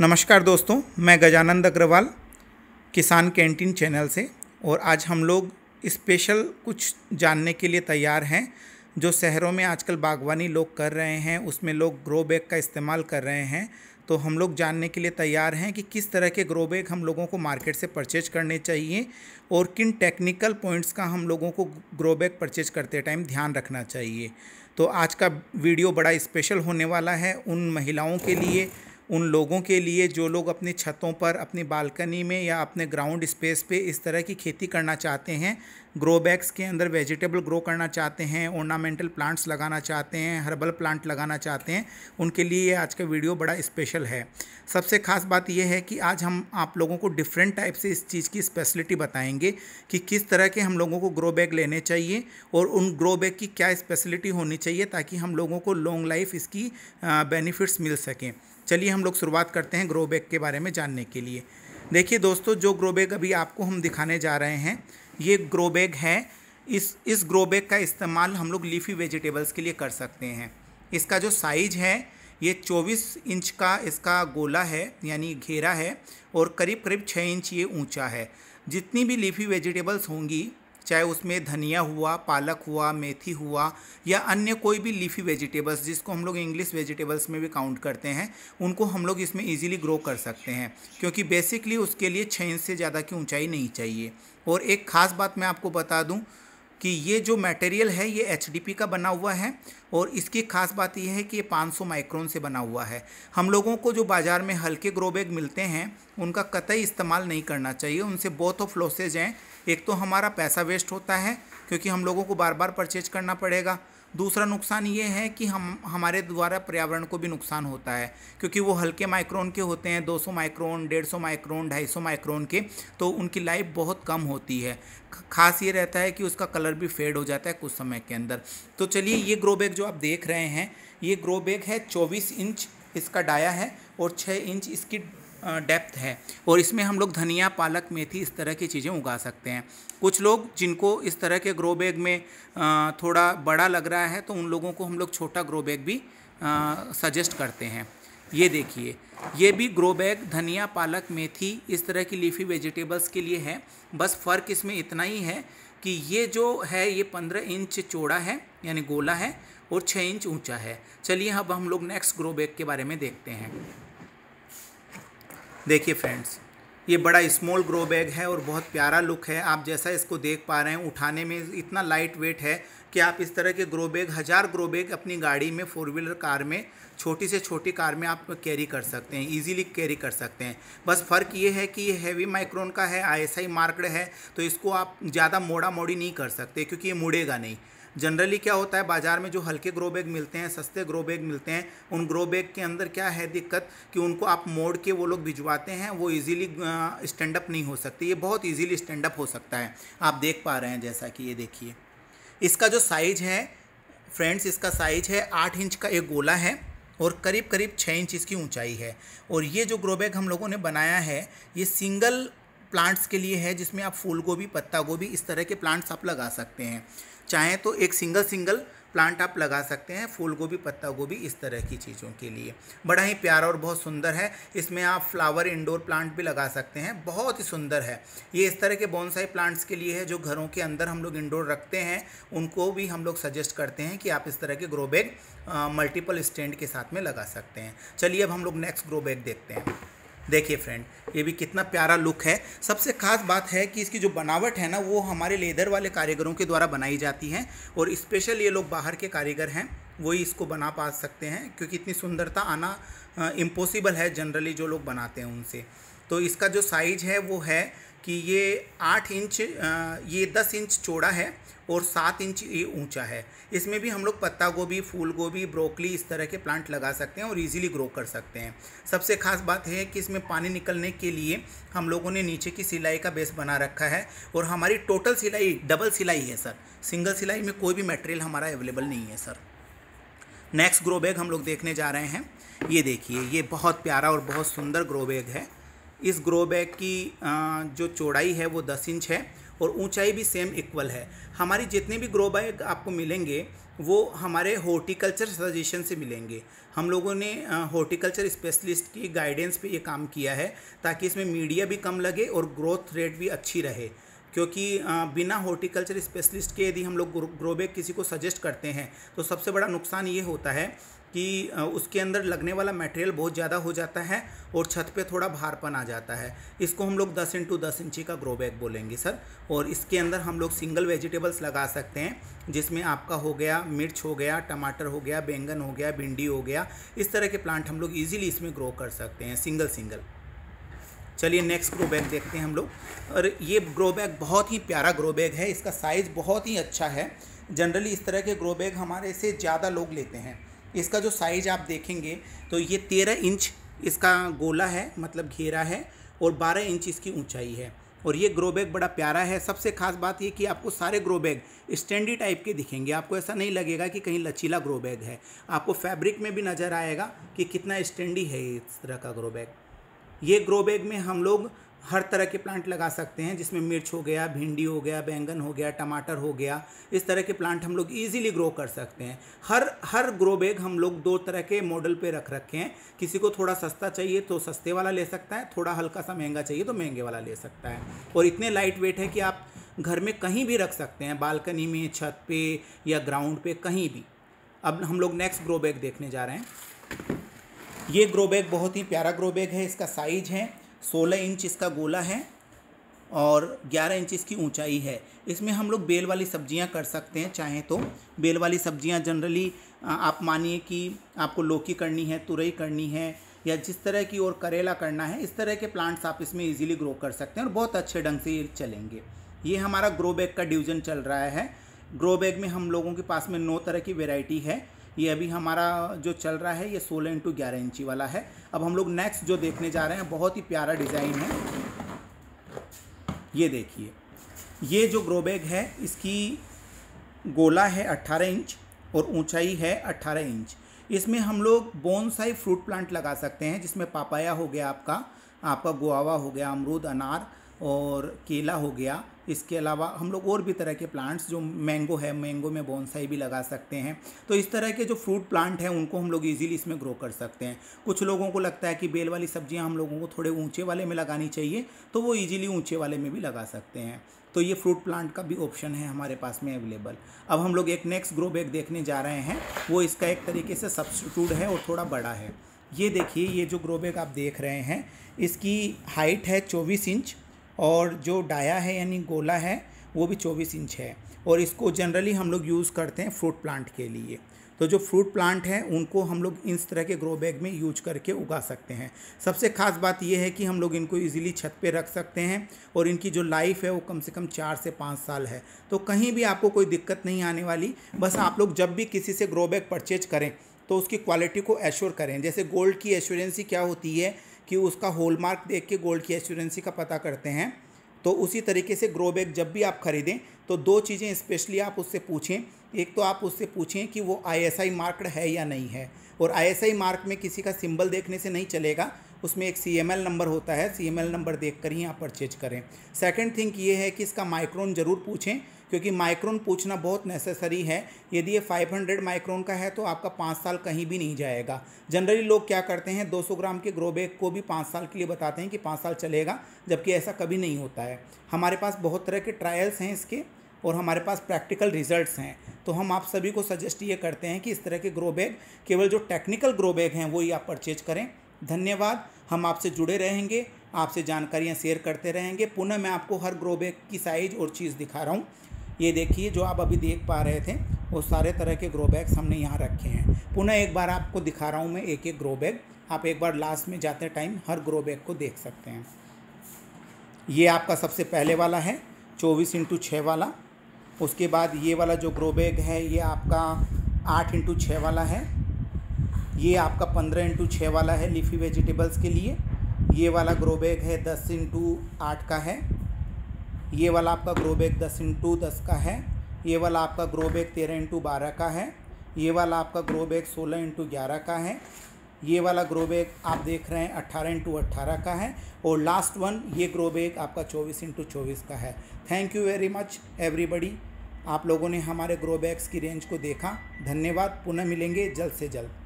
नमस्कार दोस्तों मैं गजानंद अग्रवाल किसान कैंटीन चैनल से और आज हम लोग स्पेशल कुछ जानने के लिए तैयार हैं जो शहरों में आजकल बागवानी लोग कर रहे हैं उसमें लोग ग्रो बैग का इस्तेमाल कर रहे हैं तो हम लोग जानने के लिए तैयार हैं कि किस तरह के ग्रो बैग हम लोगों को मार्केट से परचेज करने चाहिए और किन टेक्निकल पॉइंट्स का हम लोगों को ग्रो बैग परचेज करते टाइम ध्यान रखना चाहिए तो आज का वीडियो बड़ा स्पेशल होने वाला है उन महिलाओं के लिए उन लोगों के लिए जो लोग अपनी छतों पर अपनी बालकनी में या अपने ग्राउंड स्पेस पे इस तरह की खेती करना चाहते हैं ग्रो बैग्स के अंदर वेजिटेबल ग्रो करना चाहते हैं ऑर्नामेंटल प्लांट्स लगाना चाहते हैं हर्बल प्लांट लगाना चाहते हैं उनके लिए ये आज का वीडियो बड़ा स्पेशल है सबसे ख़ास बात यह है कि आज हम आप लोगों को डिफरेंट टाइप से इस चीज़ की स्पेशलिटी बताएंगे कि किस तरह के हम लोगों को ग्रो बैग लेने चाहिए और उन ग्रो बैग की क्या स्पेशलिटी होनी चाहिए ताकि हम लोगों को लॉन्ग लाइफ इसकी बेनिफिट्स मिल सकें चलिए हम लोग शुरुआत करते हैं ग्रो बैग के बारे में जानने के लिए देखिए दोस्तों जो ग्रो बैग अभी आपको हम दिखाने जा रहे हैं ये ग्रो बैग है इस इस ग्रो बैग का इस्तेमाल हम लोग लीफी वेजिटेबल्स के लिए कर सकते हैं इसका जो साइज है ये 24 इंच का इसका गोला है यानी घेरा है और करीब करीब 6 इंच ये ऊंचा है जितनी भी लीफी वेजिटेबल्स होंगी चाहे उसमें धनिया हुआ पालक हुआ मेथी हुआ या अन्य कोई भी लीफी वेजिटेबल्स जिसको हम लोग इंग्लिश वेजिटेबल्स में भी काउंट करते हैं उनको हम लोग इसमें ईजिली ग्रो कर सकते हैं क्योंकि बेसिकली उसके लिए छः इंच से ज़्यादा की ऊंचाई नहीं चाहिए और एक ख़ास बात मैं आपको बता दूँ कि ये जो मटेरियल है ये एच का बना हुआ है और इसकी खास बात यह है कि ये 500 माइक्रोन से बना हुआ है हम लोगों को जो बाज़ार में हल्के ग्रो बैग मिलते हैं उनका कतई इस्तेमाल नहीं करना चाहिए उनसे बहुत ऑफ लॉसेज हैं एक तो हमारा पैसा वेस्ट होता है क्योंकि हम लोगों को बार बार परचेज करना पड़ेगा दूसरा नुकसान ये है कि हम हमारे द्वारा पर्यावरण को भी नुकसान होता है क्योंकि वो हल्के माइक्रोन के होते हैं 200 माइक्रोन 150 माइक्रोन 250 माइक्रोन के तो उनकी लाइफ बहुत कम होती है खास ये रहता है कि उसका कलर भी फेड हो जाता है कुछ समय के अंदर तो चलिए ये ग्रो बैग जो आप देख रहे हैं ये ग्रो बैग है चौबीस इंच इसका डाया है और छः इंच इसकी डेप्थ है और इसमें हम लोग धनिया पालक मेथी इस तरह की चीज़ें उगा सकते हैं कुछ लोग जिनको इस तरह के ग्रो बैग में थोड़ा बड़ा लग रहा है तो उन लोगों को हम लोग छोटा ग्रो बैग भी सजेस्ट करते हैं ये देखिए ये भी ग्रो बैग धनिया पालक मेथी इस तरह की लीफी वेजिटेबल्स के लिए है बस फ़र्क इसमें इतना ही है कि ये जो है ये पंद्रह इंच चौड़ा है यानी गोला है और छः इंच ऊंचा है चलिए अब हम लोग नेक्स्ट ग्रो बैग के बारे में देखते हैं देखिए फ्रेंड्स ये बड़ा स्मॉल ग्रो बैग है और बहुत प्यारा लुक है आप जैसा इसको देख पा रहे हैं उठाने में इतना लाइट वेट है कि आप इस तरह के ग्रो बैग हज़ार ग्रो बैग अपनी गाड़ी में फोर व्हीलर कार में छोटी से छोटी कार में आप कैरी कर सकते हैं इजीली कैरी कर सकते हैं बस फ़र्क ये है कि ये हैवी माइक्रोन का है आईएसआई मार्कड है तो इसको आप ज़्यादा मोड़ा मोड़ी नहीं कर सकते क्योंकि ये मुड़ेगा नहीं जनरली क्या होता है बाज़ार में जो हल्के ग्रो बैग मिलते हैं सस्ते ग्रो बैग मिलते हैं उन ग्रो बैग के अंदर क्या है दिक्कत कि उनको आप मोड़ के वो लोग भिजवाते हैं वो इजीली स्टैंड अप नहीं हो सकती ये बहुत इजीली स्टैंड अप हो सकता है आप देख पा रहे हैं जैसा कि ये देखिए इसका जो साइज है फ्रेंड्स इसका साइज है आठ इंच का एक गोला है और करीब करीब छः इंच इसकी ऊँचाई है और ये जो ग्रो बैग हम लोगों ने बनाया है ये सिंगल प्लांट्स के लिए है जिसमें आप फूल गोभी पत्ता गोभी इस तरह के प्लांट्स आप लगा सकते हैं चाहें तो एक सिंगल सिंगल प्लांट आप लगा सकते हैं फूल गोभी पत्ता गोभी इस तरह की चीज़ों के लिए बड़ा ही प्यारा और बहुत सुंदर है इसमें आप फ्लावर इंडोर प्लांट भी लगा सकते हैं बहुत ही सुंदर है ये इस तरह के बॉन्साई प्लांट्स के लिए है जो घरों के अंदर हम लोग इंडोर रखते हैं उनको भी हम लोग सजेस्ट करते हैं कि आप इस तरह के ग्रो बैग मल्टीपल स्टैंड के साथ में लगा सकते हैं चलिए अब हम लोग नेक्स्ट ग्रो बैग देखते हैं देखिए फ्रेंड ये भी कितना प्यारा लुक है सबसे खास बात है कि इसकी जो बनावट है ना वो हमारे लेदर वाले कारीगरों के द्वारा बनाई जाती है और स्पेशल ये लोग बाहर के कारीगर हैं वही इसको बना पा सकते हैं क्योंकि इतनी सुंदरता आना इम्पॉसिबल है जनरली जो लोग बनाते हैं उनसे तो इसका जो साइज है वो है कि ये आठ इंच ये दस इंच चौड़ा है और सात इंच ये ऊंचा है इसमें भी हम लोग पत्ता गोभी फूल गोभी ब्रोकली इस तरह के प्लांट लगा सकते हैं और इजीली ग्रो कर सकते हैं सबसे खास बात है कि इसमें पानी निकलने के लिए हम लोगों ने नीचे की सिलाई का बेस बना रखा है और हमारी टोटल सिलाई डबल सिलाई है सर सिंगल सिलाई में कोई भी मटेरियल हमारा अवेलेबल नहीं है सर नेक्स्ट ग्रो बैग हम लोग देखने जा रहे हैं ये देखिए ये बहुत प्यारा और बहुत सुंदर ग्रो बैग है इस ग्रो बैग की जो चौड़ाई है वो दस इंच है और ऊंचाई भी सेम इक्वल है हमारी जितने भी ग्रो बैग आपको मिलेंगे वो हमारे हॉर्टिकल्चर सजेशन से मिलेंगे हम लोगों ने हॉर्टिकल्चर स्पेशलिस्ट की गाइडेंस पे ये काम किया है ताकि इसमें मीडिया भी कम लगे और ग्रोथ रेट भी अच्छी रहे क्योंकि बिना हॉर्टिकल्चर स्पेशलिस्ट के यदि हम लोग ग्रो बैग किसी को सजेस्ट करते हैं तो सबसे बड़ा नुकसान ये होता है कि उसके अंदर लगने वाला मटेरियल बहुत ज़्यादा हो जाता है और छत पे थोड़ा भारपन आ जाता है इसको हम लोग 10 इंटू दस इंची का ग्रो बैग बोलेंगे सर और इसके अंदर हम लोग सिंगल वेजिटेबल्स लगा सकते हैं जिसमें आपका हो गया मिर्च हो गया टमाटर हो गया बैंगन हो गया भिंडी हो गया इस तरह के प्लांट हम लोग ईजिली इसमें ग्रो कर सकते हैं सिंगल सिंगल चलिए नेक्स्ट ग्रो बैग देखते हैं हम लोग और ये ग्रो बैग बहुत ही प्यारा ग्रो बैग है इसका साइज़ बहुत ही अच्छा है जनरली इस तरह के ग्रो बैग हमारे से ज़्यादा लोग लेते हैं इसका जो साइज आप देखेंगे तो ये तेरह इंच इसका गोला है मतलब घेरा है और बारह इंच इसकी ऊंचाई है और ये ग्रो बैग बड़ा प्यारा है सबसे खास बात ये कि आपको सारे ग्रो बैग स्टैंडी टाइप के दिखेंगे आपको ऐसा नहीं लगेगा कि कहीं लचीला ग्रो बैग है आपको फैब्रिक में भी नज़र आएगा कि कितना स्टैंडी है इस तरह का ग्रो बैग ये ग्रो बैग में हम लोग हर तरह के प्लांट लगा सकते हैं जिसमें मिर्च हो गया भिंडी हो गया बैंगन हो गया टमाटर हो गया इस तरह के प्लांट हम लोग इजीली ग्रो कर सकते हैं हर हर ग्रो बैग हम लोग दो तरह के मॉडल पे रख रखे हैं किसी को थोड़ा सस्ता चाहिए तो सस्ते वाला ले सकता है थोड़ा हल्का सा महंगा चाहिए तो महंगे वाला ले सकता है और इतने लाइट वेट है कि आप घर में कहीं भी रख सकते हैं बालकनी में छत पर या ग्राउंड पे कहीं भी अब हम लोग नेक्स्ट ग्रो बैग देखने जा रहे हैं ये ग्रो बैग बहुत ही प्यारा ग्रो बैग है इसका साइज है सोलह इंच इसका गोला है और ग्यारह इंच इसकी ऊंचाई है इसमें हम लोग बेल वाली सब्जियां कर सकते हैं चाहें तो बेल वाली सब्जियां जनरली आप मानिए कि आपको लौकी करनी है तुरई करनी है या जिस तरह की और करेला करना है इस तरह के प्लांट्स आप इसमें इजीली ग्रो कर सकते हैं और बहुत अच्छे ढंग से ये चलेंगे ये हमारा ग्रो बैग का डिवीज़न चल रहा है ग्रो बैग में हम लोगों के पास में नौ तरह की वेराइटी है ये अभी हमारा जो चल रहा है ये सोलह इंटू ग्यारह इंची वाला है अब हम लोग नेक्स्ट जो देखने जा रहे हैं बहुत ही प्यारा डिज़ाइन है ये देखिए ये जो ग्रोबैग है इसकी गोला है 18 इंच और ऊंचाई है 18 इंच इसमें हम लोग बोनसाई फ्रूट प्लांट लगा सकते हैं जिसमें पापाया हो गया आपका आपका गुआवा हो गया अमरूद अनार और केला हो गया इसके अलावा हम लोग और भी तरह के प्लांट्स जो मैंगो है मैंगो में बोनसाई भी लगा सकते हैं तो इस तरह के जो फ्रूट प्लांट हैं उनको हम लोग इजीली इसमें ग्रो कर सकते हैं कुछ लोगों को लगता है कि बेल वाली सब्जियां हम लोगों को थोड़े ऊंचे वाले में लगानी चाहिए तो वो इजीली ऊंचे वाले में भी लगा सकते हैं तो ये फ्रूट प्लांट का भी ऑप्शन है हमारे पास में अवेलेबल अब हम लोग एक नेक्स्ट ग्रो बैग देखने जा रहे हैं वो इसका एक तरीके से सब्सिट्यूड है और थोड़ा बड़ा है ये देखिए ये जो ग्रो बैग आप देख रहे हैं इसकी हाइट है चौबीस इंच और जो डाया है यानी गोला है वो भी चौबीस इंच है और इसको जनरली हम लोग यूज़ करते हैं फ्रूट प्लांट के लिए तो जो फ्रूट प्लांट हैं उनको हम लोग इस तरह के ग्रो बैग में यूज करके उगा सकते हैं सबसे ख़ास बात यह है कि हम लोग इनको इजीली छत पे रख सकते हैं और इनकी जो लाइफ है वो कम से कम चार से पाँच साल है तो कहीं भी आपको कोई दिक्कत नहीं आने वाली बस आप लोग जब भी किसी से ग्रो बैग परचेज करें तो उसकी क्वालिटी को एश्योर करें जैसे गोल्ड की एश्योरेंसी क्या होती है कि उसका होलमार्क देख के गोल्ड की एश्योरेंसी का पता करते हैं तो उसी तरीके से ग्रो बैग जब भी आप खरीदें तो दो चीज़ें स्पेशली आप उससे पूछें एक तो आप उससे पूछें कि वो आईएसआई मार्क है या नहीं है और आईएसआई मार्क में किसी का सिंबल देखने से नहीं चलेगा उसमें एक सी नंबर होता है सी नंबर देख कर ही आप परचेज करें सेकेंड थिंग ये है कि इसका माइक्रोन ज़रूर पूछें क्योंकि माइक्रोन पूछना बहुत नेसेसरी है यदि ये 500 माइक्रोन का है तो आपका पाँच साल कहीं भी नहीं जाएगा जनरली लोग क्या करते हैं 200 ग्राम के ग्रो बैग को भी पाँच साल के लिए बताते हैं कि पाँच साल चलेगा जबकि ऐसा कभी नहीं होता है हमारे पास बहुत तरह के ट्रायल्स हैं इसके और हमारे पास प्रैक्टिकल रिजल्ट्स हैं तो हम आप सभी को सजेस्ट ये करते हैं कि इस तरह के ग्रो बैग केवल जो टेक्निकल ग्रो बैग हैं वो ही आप परचेज करें धन्यवाद हम आपसे जुड़े रहेंगे आपसे जानकारियाँ शेयर करते रहेंगे पुनः मैं आपको हर ग्रो बैग की साइज़ और चीज़ दिखा रहा हूँ ये देखिए जो आप अभी देख पा रहे थे वो सारे तरह के ग्रो बैग्स हमने यहाँ रखे हैं पुनः एक बार आपको दिखा रहा हूँ मैं एक एक ग्रो बैग आप एक बार लास्ट में जाते टाइम हर ग्रो बैग को देख सकते हैं ये आपका सबसे पहले वाला है चौबीस इंटू छः वाला उसके बाद ये वाला जो ग्रो बैग है ये आपका आठ इंटू छः वाला है ये आपका पंद्रह इंटू छः वाला है लीफी वेजिटेबल्स के लिए ये वाला ग्रो बैग है दस इंटू आठ का है ये वाला आपका ग्रो बैग दस इंटू दस का है ये वाला आपका ग्रो बैग तेरह इंटू बारह का है ये वाला आपका ग्रो बैग सोलह इंटू ग्यारह का है ये वाला ग्रो बैग आप देख रहे हैं अट्ठारह इंटू अट्ठारह का है और लास्ट वन ये ग्रो बैग आपका चौबीस इंटू चौबीस का है thank you very much everybody आप लोगों ने हमारे ग्रो बैग्स की रेंज को देखा धन्यवाद पुनः मिलेंगे जल्द से जल्द